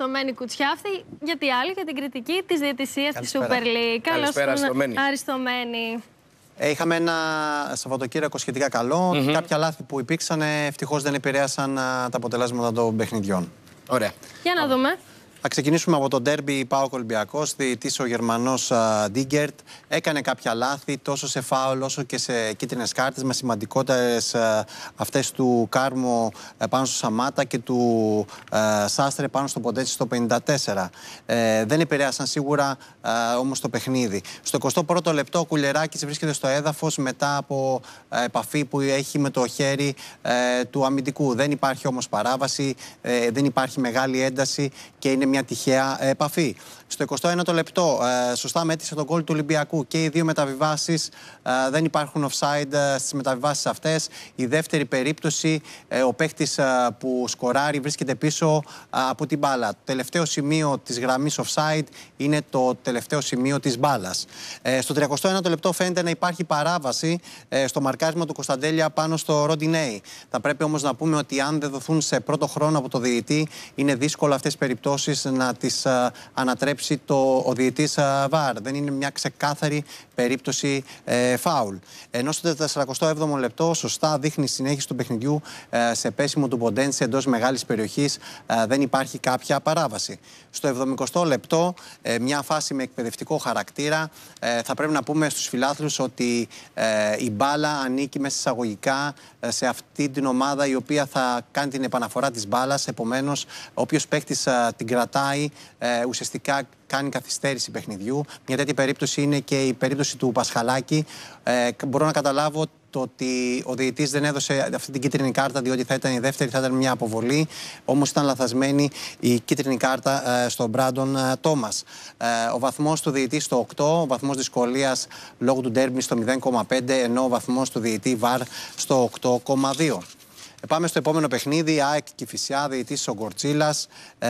στο Μένη Κουτσιάφτη για τη για την κριτική της διαιτησίας της Super League. Καλώ Αριστομένη. Ε, είχαμε ένα Σαββατοκύριακο σχετικά καλό. Mm -hmm. Κάποια λάθη που υπήρξαν ευτυχώς δεν επηρέασαν τα αποτελέσματα των παιχνιδιών. Ωραία. Για να δούμε. Θα ξεκινήσουμε από το ντέρμπι Πάο κολυμπιακός, Τι ο Γερμανός Ντίγκερτ έκανε κάποια λάθη τόσο σε φάουλ όσο και σε κίτρινες κάρτες. Με σημαντικότερε αυτές του Κάρμο ε, πάνω στο Σαμάτα και του ε, Σάστρε πάνω στο Ποντέτσι στο 54. Ε, δεν επηρέασαν σίγουρα όμως το παιχνίδι. Στο 21ο λεπτό ο Κουλεράκης βρίσκεται στο έδαφος μετά από επαφή που έχει με το χέρι του αμυντικού. Δεν υπάρχει όμως παράβαση, δεν υπάρχει μεγάλη ένταση και είναι μια τυχαία επαφή. Στο 21ο λεπτό, ε, σωστά μέτρησε τον κόλ του Ολυμπιακού και οι δύο μεταβιβάσεις ε, δεν υπάρχουν offside ε, στις μεταβιβάσεις αυτές. Η δεύτερη περίπτωση, ο παίχτη που σκοράρει βρίσκεται πίσω από την μπάλα. Το τελευταίο σημείο της γραμμής offside είναι το τελευταίο σημείο της μπάλας. Στο 31ο λεπτό φαίνεται να υπάρχει παράβαση στο μαρκάρισμα του Κωνσταντέλια πάνω στο Ροντινέι. Θα πρέπει όμως να πούμε ότι αν δεν δοθούν σε πρώτο χρόνο από το διαιτή, είναι δύσκολο αυτές τις περιπτώσεις να τις ε, ανατρέψει το, ο διαιτή ε, ΒΑΡ. Δεν είναι μια ξεκάθαρη περίπτωση ε, φάουλ. Ενώ στο 47ο λεπτό, σωστά δείχνει συνέχιση του παιχνιδιού σε πέσιμο του Ποντένσε εντός μεγάλης περιοχής. δεν υπάρχει κάποια παράβαση. Στο 70ο λεπτό, μια φάση με εκπαιδευτικό χαρακτήρα. θα πρέπει να πούμε στους φιλάθλους ότι η μπάλα ανήκει μέσα εισαγωγικά σε αυτή την ομάδα η οποία θα κάνει την επαναφορά της μπάλας. Επομένως, όποιος παίκτης την κρατάει κρατάει, ε, ουσιαστικά κάνει καθυστέρηση παιχνιδιού. Μια τέτοια περίπτωση είναι και η περίπτωση του Πασχαλάκη. Ε, μπορώ να καταλάβω το ότι ο διαιτή δεν έδωσε αυτή την κίτρινη κάρτα, διότι θα ήταν η δεύτερη, θα ήταν μια αποβολή. Όμως ήταν λαθασμένη η κίτρινη κάρτα ε, στον Μπράντον ε, Τόμας. Ε, ο βαθμός του διαιτή στο 8, ο βαθμός δυσκολίας λόγω του ντέρμπι στο 0,5, ενώ ο βαθμός του διαιτή βαρ στο 8,2. Ε, πάμε στο επόμενο παιχνίδι. ΑΕΚ και Φυσιάδη, διαιτή ο Γκορτσίλα. Ε,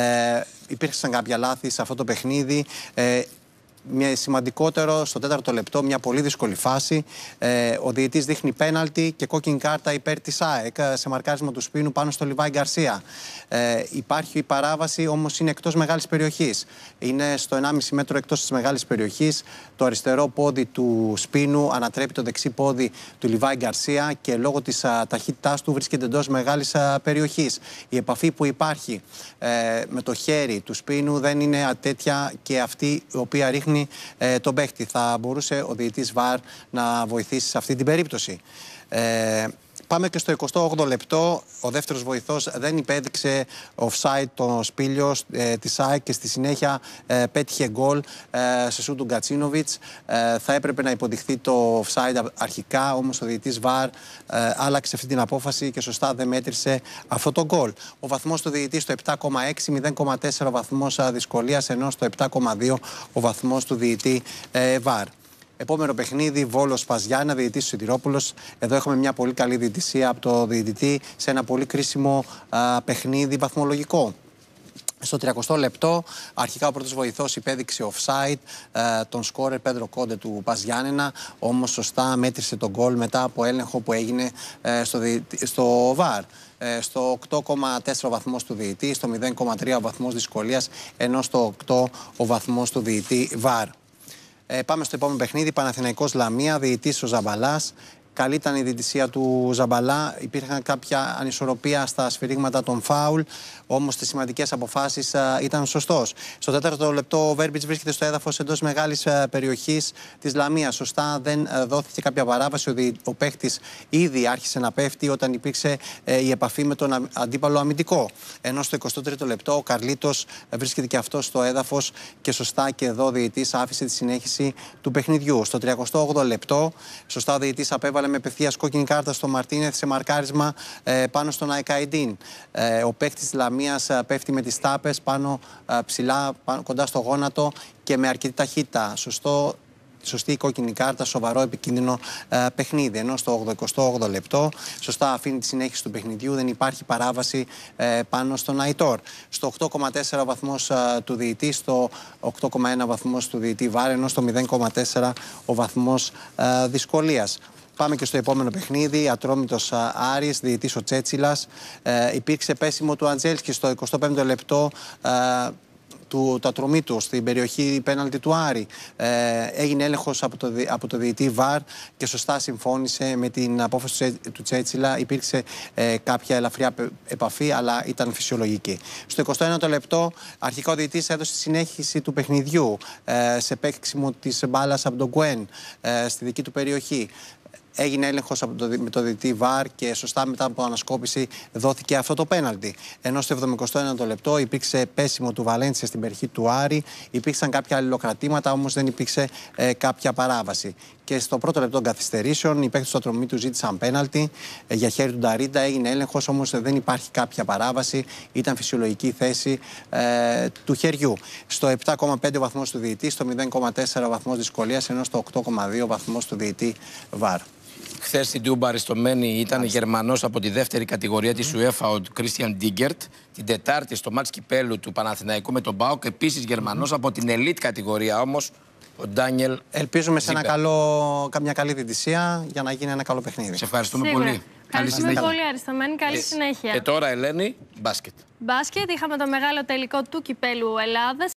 υπήρξαν κάποια λάθη σε αυτό το παιχνίδι. Ε, μια σημαντικότερο στο τέταρτο λεπτό, μια πολύ δύσκολη φάση. Ε, ο διαιτή δείχνει πέναλτι και κόκκινη κάρτα υπέρ της ΑΕΚ ε, σε μαρκάρισμα του Σπίνου πάνω στο Λιβάη Γκαρσία. Ε, υπάρχει η παράβαση, όμως είναι εκτός μεγάλης περιοχής. Είναι στο 1,5 μέτρο εκτός της μεγάλης περιοχής. Το αριστερό πόδι του Σπίνου ανατρέπει το δεξί πόδι του Λιβάη Γκαρσία και λόγω της ταχύτητάς του βρίσκεται εντός μεγάλης περιοχής. Η επαφή που υπάρχει ε, με το χέρι του Σπίνου δεν είναι τέτοια και αυτή η οποία ρίχνει δείχνει ε, τον παίχτη. Θα μπορούσε ο διαιτής ΒΑΡ να βοηθήσει σε αυτή την περίπτωση. Ε, Πάμε και στο 28 λεπτό. Ο δεύτερος βοηθός δεν υπέδειξε offside το σπήλιο ε, της και στη συνέχεια ε, πέτυχε γκολ ε, σε σου του Γκατσίνοβιτ. Ε, θα έπρεπε να υποδειχθεί το offside αρχικά, όμως ο διαιτή Βαρ ε, άλλαξε αυτή την απόφαση και σωστά δεν μέτρησε αυτό το γκολ. Ο βαθμός του διαιτητή στο 7,6, 0,4 βαθμός δυσκολίας, ενώ στο 7,2 ο βαθμός του διαιτητή Βαρ. Επόμενο παιχνίδι, Βόλος Παζιάννα, διαιτητή Σιδηρόπουλο. Εδώ έχουμε μια πολύ καλή διαιτησία από το διαιτητή σε ένα πολύ κρίσιμο α, παιχνίδι βαθμολογικό. Στο 30 λεπτό, αρχικά ο πρώτος βοηθός υπέδειξε offside τον σκόρερ Πέντρο Κόντε του Παζιάννενα. Όμως σωστά μέτρησε τον γκολ μετά από έλεγχο που έγινε ε, στο, στο VAR. Ε, στο 8,4 ο βαθμός του διητή, στο 0,3 ο βαθμός δυσκολίας, ενώ στο 8 ο βαθμός του διητή VAR. Ε, πάμε στο επόμενο παιχνίδι. Παναθηναϊκός Λαμία, διητή ο Ζαμπαλάς. Καλή ήταν η διαιτησία του Ζαμπαλά. Υπήρχαν κάποια ανισορροπία στα σφυρίγματα των φάουλ, όμως τις σημαντικές αποφάσεις ε, ήταν σωστός. Στο τέταρτο λεπτό, ο Βέρμπιτ βρίσκεται στο έδαφος εντός μεγάλης ε, περιοχής της Λαμίας. Σωστά δεν ε, δόθηκε κάποια παράβαση. Ο, ο παίχτης ήδη άρχισε να πέφτει όταν υπήρξε η επαφή με τον αντίπαλο αμυντικό. Ενώ στο 23ο λεπτό, ο Καρλίτος βρίσκεται και αυτός στο έδαφος και σωστά και εδώ ο διαιτή άφησε τη συνέχιση του παιχνιδιού. Στο 38ο λεπτό, σωστά ο διαιτή απέβαλε με απευθείας κόκκινη κάρτα στο Μαρτίνεθ σε μαρκάρισμα ε, πάνω στον Αϊκαϊντίν. Ε, ο παίκτης της Λαμίας ε, πέφτει με τις τάπες πάνω ε, ψηλά, κοντά στο γόνατο και με αρκετή ταχύτητα. Σωστό σωστή κόκκινη κάρτα, σοβαρό επικίνδυνο ε, παιχνίδι. Ενώ στο 88 λεπτό, σωστά αφήνει τη συνέχιση του παιχνιδιού, δεν υπάρχει παράβαση πάνω στον Αϊτόρ. Στο 8,4 βαθμό του διητή, στο 8,1 βαθμό του διητή Βάρ, στο 0,4 ο βαθμός δυσκολίας. Πάμε και στο επόμενο παιχνίδι. Ατρόμητος ε, Άρης, διαιτής ο Τσέτσιλας. Ε, υπήρξε πέσιμο του Αντζέλσκι στο 25ο λεπτό. Ε, του, του στην περιοχή πέναλτη του Άρη. Ε, έγινε έλεγχος από, το, από το διαιτή ΒΑΡ και σωστά συμφώνησε με την απόφαση του Τσέτσιλα. Υπήρξε ε, κάποια ελαφριά επαφή, αλλά ήταν φυσιολογική. Στο 21ο λεπτό, αρχικά ο διαιτής έδωσε τη συνέχιση του παιχνιδιού ε, σε παίξιμο της μπάλας από τον Γκουέν στη δική του περιοχή έγινε έλεγχος με το διτή Βαρ και σωστά μετά από ανασκόπηση δόθηκε αυτό το πέναλτι. Ενώ στο 71ο λεπτό υπήρξε πέσιμο του Βαλένσια στην περιοχή του Άρη, υπήρξαν κάποια αλληλοκρατήματα, όμως δεν υπήρξε ε, κάποια παράβαση. Και στο πρώτο λεπτό των καθυστερήσεων, οι παίκτες του ατρομή του ζήτησαν πέναλτι ε, για χέρι του Νταρίντα. Έγινε έλεγχος, όμως δεν υπάρχει κάποια παράβαση. Ήταν φυσιολογική θέση ε, του χεριού. Στο 7,5 βαθμός του διητή, στο 0,4 βαθμός δυσκολίας, ενώ στο 8,2 βαθμός του διητή ΒΑΡ χθες στην Τούμπα αριστομένη ήταν Γερμανός από τη δεύτερη κατηγορία της UEFA, ο Κρίστιαν Ντίγκερτ. Την Τετάρτη στο μάτς κυπέλου του Παναθηναϊκού με τον Μπάουκ. Επίσης Γερμανός από την ελίτ κατηγορία όμως, ο Ντάνιελ. Ελπίζουμε σε ένα καλό, καμιά καλή διτησία για να γίνει ένα καλό παιχνίδι. Σε ευχαριστούμε Σίγουρα. πολύ. Ευχαριστούμε πολύ, Αριστομένη. Καλή ε, συνέχεια. Και ε, τώρα, Ελένη, μπάσκετ. Μπάσκετ. Είχαμε το μεγάλο τελικό του κυπέλου Ελλάδας.